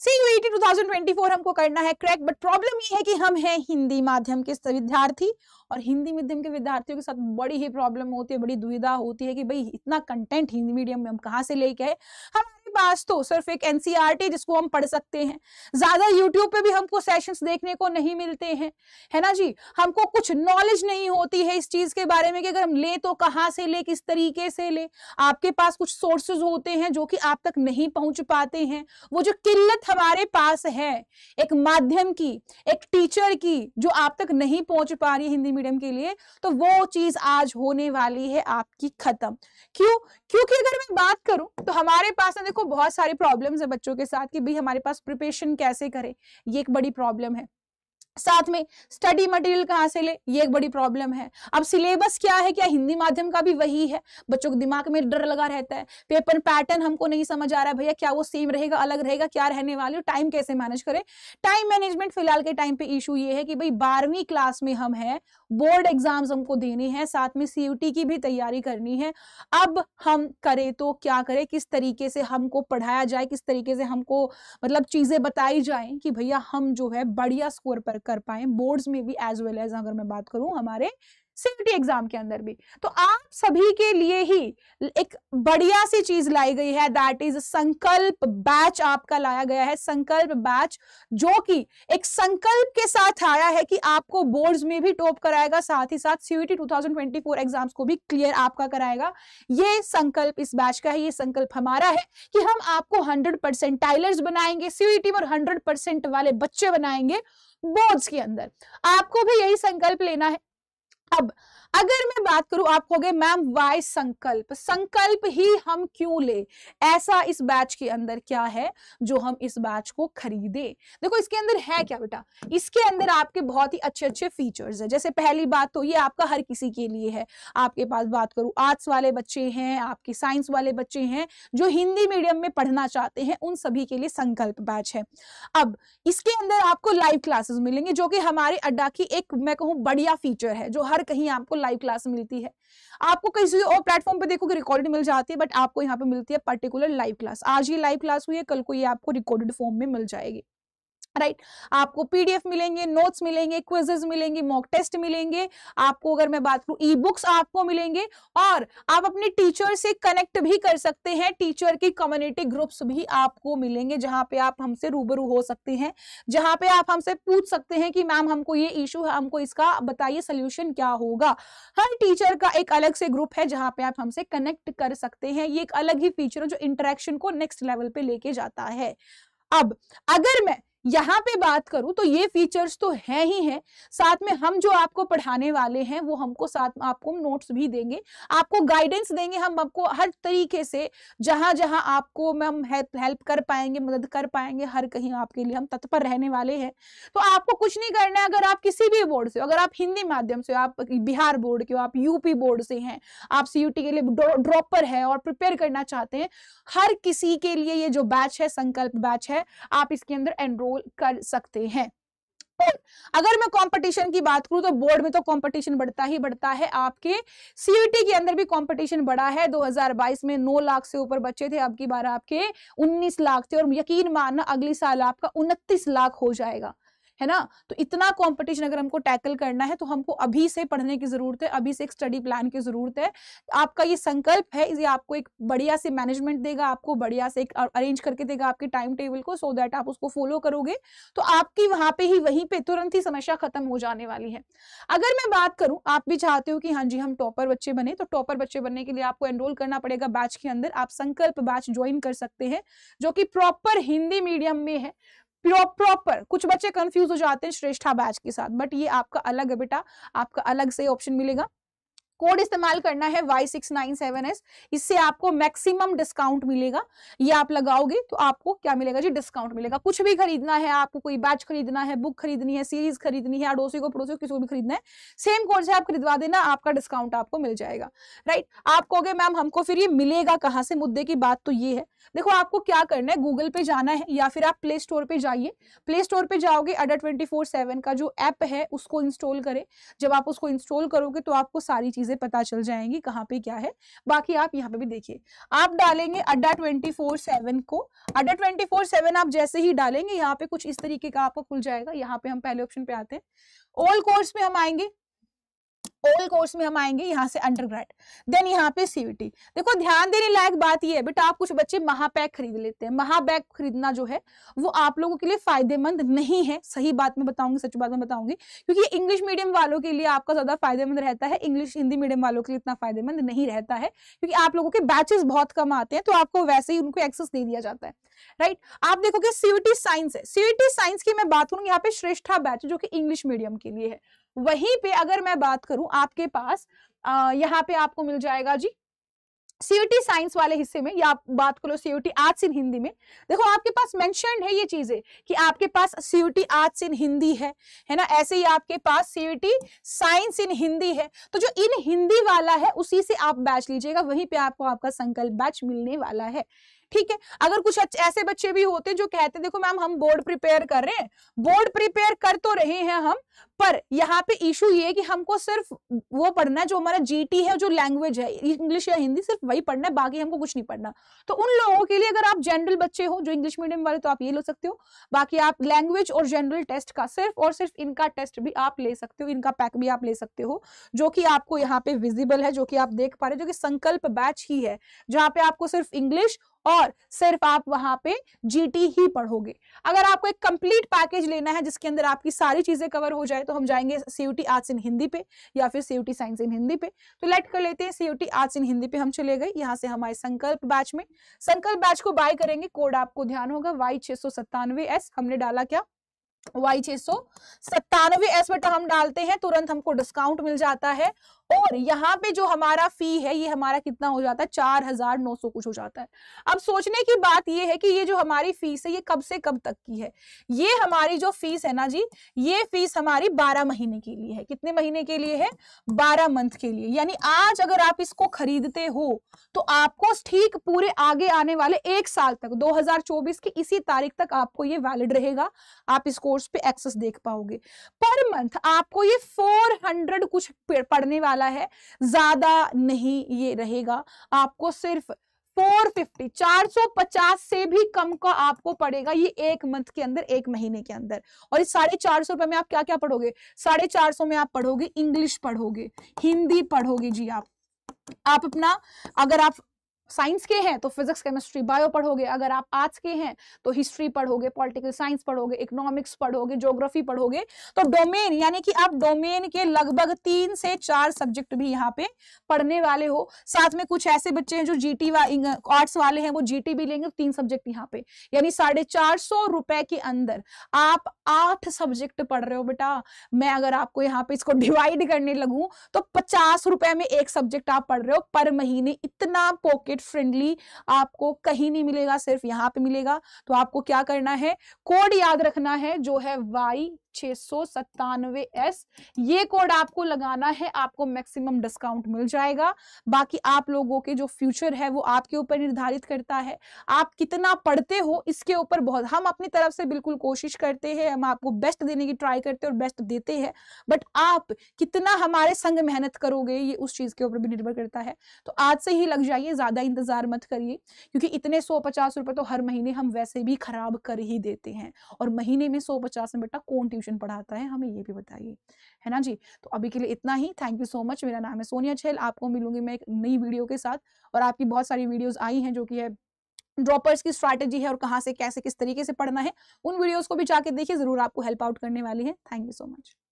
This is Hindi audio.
सीयूईटी 2024 हमको करना है क्रैक बट प्रॉब्लम ये है कि हम हैं हिंदी माध्यम के विद्यार्थी और हिंदी मीडियम के विद्यार्थियों के साथ बड़ी ही प्रॉब्लम होती है बड़ी दुविधा होती है कि भाई इतना कंटेंट हिंदी मीडियम में हम कहाँ से लेके आए हम पास तो सिर्फ एक एनसीआर e जिसको हम पढ़ सकते हैं ज्यादा यूट्यूब पे भी हमको सेशन देखने को नहीं मिलते हैं है ना जी हमको कुछ नॉलेज नहीं होती है इस चीज के बारे में कि अगर हम ले तो कहाँ से ले किस तरीके से ले आपके पास कुछ सोर्सेज होते हैं जो कि आप तक नहीं पहुंच पाते हैं वो जो किल्लत हमारे पास है एक माध्यम की एक टीचर की जो आप तक नहीं पहुंच पा रही हिंदी मीडियम के लिए तो वो चीज आज होने वाली है आपकी खत्म क्यों क्योंकि अगर मैं बात करूं तो हमारे पास ना देखो बहुत सारी प्रॉब्लम्स है बच्चों के साथ कि भाई हमारे पास प्रिपेशन कैसे करें ये एक बड़ी प्रॉब्लम है साथ में स्टडी मटेरियल कहाँ से ले ये एक बड़ी प्रॉब्लम है अब सिलेबस क्या है क्या हिंदी माध्यम का भी वही है बच्चों के दिमाग में डर लगा रहता है पेपर पैटर्न हमको नहीं समझ आ रहा है भैया क्या वो सेम रहेगा अलग रहेगा क्या रहने वाले टाइम कैसे मैनेज करें टाइम मैनेजमेंट फिलहाल के टाइम पे इशू ये है कि भाई बारहवीं क्लास में हम है बोर्ड एग्जाम्स हमको देने हैं साथ में सीयूटी की भी तैयारी करनी है अब हम करें तो क्या करें किस तरीके से हमको पढ़ाया जाए किस तरीके से हमको मतलब चीजें बताई जाए कि भैया हम जो है बढ़िया स्कोर पर कर पाए बोर्ड्स में भी एज वेल एज अगर मैं बात करूँ हमारे सीटी एग्जाम के अंदर भी तो आप सभी के लिए ही एक बढ़िया सी चीज लाई गई है दैट इज संकल्प बैच आपका लाया गया है संकल्प बैच जो कि एक संकल्प के साथ आया है कि आपको बोर्ड्स में भी टॉप कराएगा साथ ही साथ सीयूटी 2024 एग्जाम्स को भी क्लियर आपका कराएगा ये संकल्प इस बैच का है ये संकल्प हमारा है कि हम आपको हंड्रेड परसेंट टाइलर्स बनाएंगे सीयूटी पर हंड्रेड परसेंट वाले बच्चे बनाएंगे बोर्ड्स के अंदर आपको भी यही संकल्प लेना है अब अगर मैं बात करूं आप कहोगे मैम वाई संकल्प संकल्प ही हम क्यों ले ऐसा इस बैच के अंदर क्या है जो हम इस बैच को खरीदे देखो इसके अंदर है क्या बेटा इसके अंदर आपके बहुत ही अच्छे अच्छे फीचर्स है जैसे पहली बात तो ये आपका हर किसी के लिए है आपके पास बात करूं आर्ट्स वाले बच्चे हैं आपके साइंस वाले बच्चे हैं जो हिंदी मीडियम में पढ़ना चाहते हैं उन सभी के लिए संकल्प बैच है अब इसके अंदर आपको लाइव क्लासेस मिलेंगे जो कि हमारे अड्डा की एक मैं कहूँ बढ़िया फीचर है जो हर कहीं आपको लाइव क्लास मिलती है आपको किसी और प्लेटफॉर्म पे देखोगे रिकॉर्डेड मिल जाती है बट आपको यहाँ पे मिलती है पर्टिकुलर लाइव क्लास आज ये लाइव क्लास हुई है कल को ये आपको रिकॉर्डेड फॉर्म में मिल जाएगी राइट आपको पीडीएफ मिलेंगे नोट्स मिलेंगे क्विजेज मिलेंगे मॉक टेस्ट मिलेंगे आपको अगर मैं बात करूं ई बुक्स आपको मिलेंगे और आप अपने टीचर से कनेक्ट भी कर सकते हैं टीचर की कम्युनिटी ग्रुप्स भी आपको मिलेंगे जहां पे आप हमसे रूबरू हो सकते हैं जहां पे आप हमसे पूछ सकते हैं कि मैम हमको ये इशू है हमको इसका बताइए सोल्यूशन क्या होगा हर टीचर का एक अलग से ग्रुप है जहां पे आप हमसे कनेक्ट कर सकते हैं ये एक अलग ही फीचर है जो इंटरेक्शन को नेक्स्ट लेवल पे लेके जाता है अब अगर मैं यहाँ पे बात करूं तो ये फीचर्स तो है ही हैं साथ में हम जो आपको पढ़ाने वाले हैं वो हमको साथ में आपको नोट्स भी देंगे आपको गाइडेंस देंगे हम आपको हर तरीके से जहां जहां आपको हम हेल्प हेल्प कर पाएंगे मदद कर पाएंगे हर कहीं आपके लिए हम तत्पर रहने वाले हैं तो आपको कुछ नहीं करना है अगर आप किसी भी बोर्ड से अगर आप हिंदी माध्यम से आप बिहार बोर्ड के हो आप यूपी बोर्ड से हैं आप सी के लिए ड्रॉपर है और प्रिपेयर करना चाहते हैं हर किसी के लिए ये जो बैच है संकल्प बैच है आप इसके अंदर एनरोल कंट्रोल कर सकते हैं और अगर मैं कंपटीशन की बात करूं तो बोर्ड में तो कंपटीशन बढ़ता ही बढ़ता है आपके सीयूटी के अंदर भी कंपटीशन बढ़ा है 2022 में 9 लाख से ऊपर बच्चे थे अब की बार आपके 19 लाख थे और यकीन मानना अगले साल आपका 29 लाख हो जाएगा है ना तो इतना कॉम्पिटिशन अगर हमको टैकल करना है तो हमको अभी से पढ़ने की जरूरत है अभी से एक स्टडी प्लान की जरूरत है आपका ये संकल्प है ये आपको एक बढ़िया से मैनेजमेंट देगा आपको बढ़िया से एक अरेंज करके देगा आपके टाइम टेबल को सो so दैट आप उसको फॉलो करोगे तो आपकी वहां पे ही वहीं पे तुरंत ही समस्या खत्म हो जाने वाली है अगर मैं बात करूं आप भी चाहते हो कि हाँ जी हम टॉपर बच्चे बने तो टॉपर बच्चे बनने के लिए आपको एनरोल करना पड़ेगा बैच के अंदर आप संकल्प बैच ज्वाइन कर सकते हैं जो कि प्रॉपर हिंदी मीडियम में है प्रॉपर कुछ बच्चे कंफ्यूज हो जाते हैं श्रेष्ठा बैच के साथ बट ये आपका अलग है बेटा आपका अलग से ऑप्शन मिलेगा कोड इस्तेमाल करना है Y six nine seven S इससे आपको मैक्सिमम डिस्काउंट मिलेगा ये आप लगाओगे तो आपको क्या मिलेगा जी डिस्काउंट मिलेगा कुछ भी खरीदना है आपको कोई बैच खरीदना है बुक खरीदनी है सीरीज खरीदनी है अड़ोसी को पड़ोसी किसी को भी खरीदना है सेम कोड से आप खरीदवा देना आपका डिस्काउंट आपको मिल जाएगा राइट आप कहोगे मैम हमको फिर ये मिलेगा कहाँ से मुद्दे की बात तो ये है देखो आपको क्या करना है गूगल पे जाना है या फिर आप प्ले स्टोर पे जाइए प्ले स्टोर पे जाओगे अडर ट्वेंटी फोर सेवन का जो ऐप है उसको इंस्टॉल करें जब आप उसको इंस्टॉल करोगे तो आपको सारी चीज़ चीज़ें पता चल जाएंगी कहाँ पे क्या है बाकी आप यहाँ पे भी देखिए आप डालेंगे अड्डा ट्वेंटी फोर सेवन को अड्डा ट्वेंटी फोर सेवन आप जैसे ही डालेंगे यहाँ पे कुछ इस तरीके का आपको खुल जाएगा यहाँ पे हम पहले ऑप्शन पे आते हैं ओल्ड कोर्स में हम आएंगे ओल कोर्स में हम आएंगे यहाँ से अंडरग्रेड देन यहाँ पे सीवीटी e देखो ध्यान देने लायक बात ये है बेटा आप कुछ बच्चे महापैक खरीद लेते हैं महापैक खरीदना जो है वो आप लोगों के लिए फायदेमंद नहीं है सही बात में बताऊंगी सच बात में बताऊंगी क्योंकि इंग्लिश मीडियम वालों के लिए आपका ज्यादा फायदेमंद रहता है इंग्लिश हिंदी मीडियम वालों के लिए इतना फायदेमंद नहीं रहता है क्योंकि आप लोगों के बैचेस बहुत कम आते हैं तो आपको वैसे ही उनको एक्सेस दे दिया जाता है राइट आप देखोगे सीवीटी साइंस e है सीवीटी साइंस e की मैं बात करूंगी यहाँ पे श्रेष्ठा बैच जो कि इंग्लिश मीडियम के लिए है वहीं पे अगर मैं बात करूं आपके पास आ, यहाँ पे आपको मिल जाएगा जी सीयूटी साइंस वाले हिस्से में या आप बात करो सीयूटी आर्ट्स इन हिंदी में देखो आपके पास मेंशन है ये चीजें कि आपके पास सीयूटी आर्ट्स इन हिंदी है है ना ऐसे ही आपके पास सीयूटी साइंस इन हिंदी है तो जो इन हिंदी वाला है उसी से आप बैच लीजिएगा वहीं पे आपको आपका संकल्प बैच मिलने वाला है ठीक है अगर कुछ ऐसे बच्चे भी होते जो कहते देखो मैम हम बोर्ड प्रिपेयर कर रहे हैं बोर्ड प्रिपेयर कर तो रहे हैं हम पर यहाँ पे इशू ये है कि हमको सिर्फ वो पढ़ना है जो हमारा जीटी है जो लैंग्वेज है इंग्लिश या हिंदी सिर्फ वही पढ़ना है बाकी हमको कुछ नहीं पढ़ना तो उन लोगों के लिए अगर आप जनरल बच्चे हो जो इंग्लिश मीडियम वाले तो आप ये ले सकते हो बाकी आप लैंग्वेज और जनरल टेस्ट का सिर्फ और सिर्फ इनका टेस्ट भी आप ले सकते हो इनका पैक भी आप ले सकते हो जो कि आपको यहाँ पे विजिबल है जो कि आप देख पा रहे हो जो कि संकल्प बैच ही है जहाँ पे आपको सिर्फ इंग्लिश और सिर्फ आप वहां पे जीटी ही पढ़ोगे अगर आपको एक कंप्लीट पैकेज लेना है जिसके अंदर आपकी सारी चीजें कवर हो जाए तो हम जाएंगे सीयूटी आर्ट्स इन हिंदी पे या फिर सीयूटी साइंस इन हिंदी पे तो लेट कर लेते हैं सीयूटी आर्ट्स इन हिंदी पे हम चले गए यहाँ से हमारे संकल्प बैच में संकल्प बैच को बाय करेंगे कोड आपको ध्यान होगा वाई छह सौ सत्तानवे एस हमने डाला क्या वाई छे सौ सत्तानवे एस बेटा हम डालते हैं तुरंत हमको डिस्काउंट मिल जाता है और यहाँ पे जो हमारा फी है ये हमारा कितना हो जाता है चार हजार नौ सौ कुछ हो जाता है अब सोचने की बात ये है कि ये जो हमारी फीस है ये कब से कब तक की है ये हमारी जो फीस है ना जी ये फीस हमारी बारह महीने के लिए है कितने महीने के लिए है बारह मंथ के लिए यानी आज अगर आप इसको खरीदते हो तो आपको ठीक पूरे आगे आने वाले एक साल तक चौबीस की इसी तारीख तक आपको ये वैलिड रहेगा आप इस कोर्स पे एक्सेस देख पाओगे पर मंथ आपको ये हंड्रेड कुछ पढ़ने वाले वाला है ज्यादा नहीं ये रहेगा आपको सिर्फ 450 450 से भी कम का आपको पड़ेगा ये एक मंथ के अंदर एक महीने के अंदर और इस साढ़े चार सौ रुपए में आप क्या क्या पढ़ोगे साढ़े चार सौ में आप पढ़ोगे इंग्लिश पढ़ोगे हिंदी पढ़ोगे जी आप आप अपना अगर आप साइंस के हैं तो फिजिक्स केमिस्ट्री बायो पढ़ोगे अगर आप आर्ट्स के हैं तो हिस्ट्री पढ़ोगे पॉलिटिकल साइंस पढ़ोगे इकोनॉमिक्स पढ़ोगे ज्योग्राफी पढ़ोगे तो डोमेन यानी कि आप डोमेन के लगभग तीन से चार सब्जेक्ट भी यहाँ पे पढ़ने वाले हो साथ में कुछ ऐसे बच्चे हैं जो जी टी आर्ट्स वाले हैं वो टी भी लेंगे तीन सब्जेक्ट यहाँ पे यानी साढ़े चार सौ रुपए के अंदर आप आठ सब्जेक्ट पढ़ रहे हो बेटा मैं अगर आपको यहाँ पे इसको डिवाइड करने लगू तो पचास रुपए में एक सब्जेक्ट आप पढ़ रहे हो पर महीने इतना पॉकेट बजट फ्रेंडली आपको कहीं नहीं मिलेगा सिर्फ यहाँ पे मिलेगा तो आपको क्या करना है कोड याद रखना है जो है वाई छे सौ सत्तानवे एस ये कोड आपको लगाना है आपको मैक्सिमम डिस्काउंट मिल जाएगा बाकी आप लोगों के जो फ्यूचर है वो आपके ऊपर निर्धारित करता है आप कितना पढ़ते हो इसके ऊपर बहुत हम अपनी तरफ से बिल्कुल कोशिश करते हैं हम आपको बेस्ट देने की ट्राई करते हैं और बेस्ट देते हैं बट आप कितना हमारे संग मेहनत करोगे ये उस चीज़ के ऊपर भी निर्भर करता है तो आज से ही लग जाइए ज़्यादा इंतज़ार मत करिए क्योंकि इतने सौ पचास रुपए तो हर महीने हम वैसे भी ख़राब कर ही देते हैं और महीने में सौ पचास में बेटा कौन ट्यूशन पढ़ाता है हमें ये भी बताइए है ना जी तो अभी के लिए इतना ही थैंक यू सो मच मेरा नाम है सोनिया छेल आपको मिलूंगी मैं एक नई वीडियो के साथ और आपकी बहुत सारी वीडियोज़ आई है जो की है ड्रॉपर्स की स्ट्रैटेजी है और कहाँ से कैसे किस तरीके से पढ़ना है उन वीडियोज़ को भी जाके देखिए ज़रूर आपको हेल्प आउट करने वाली है थैंक यू सो मच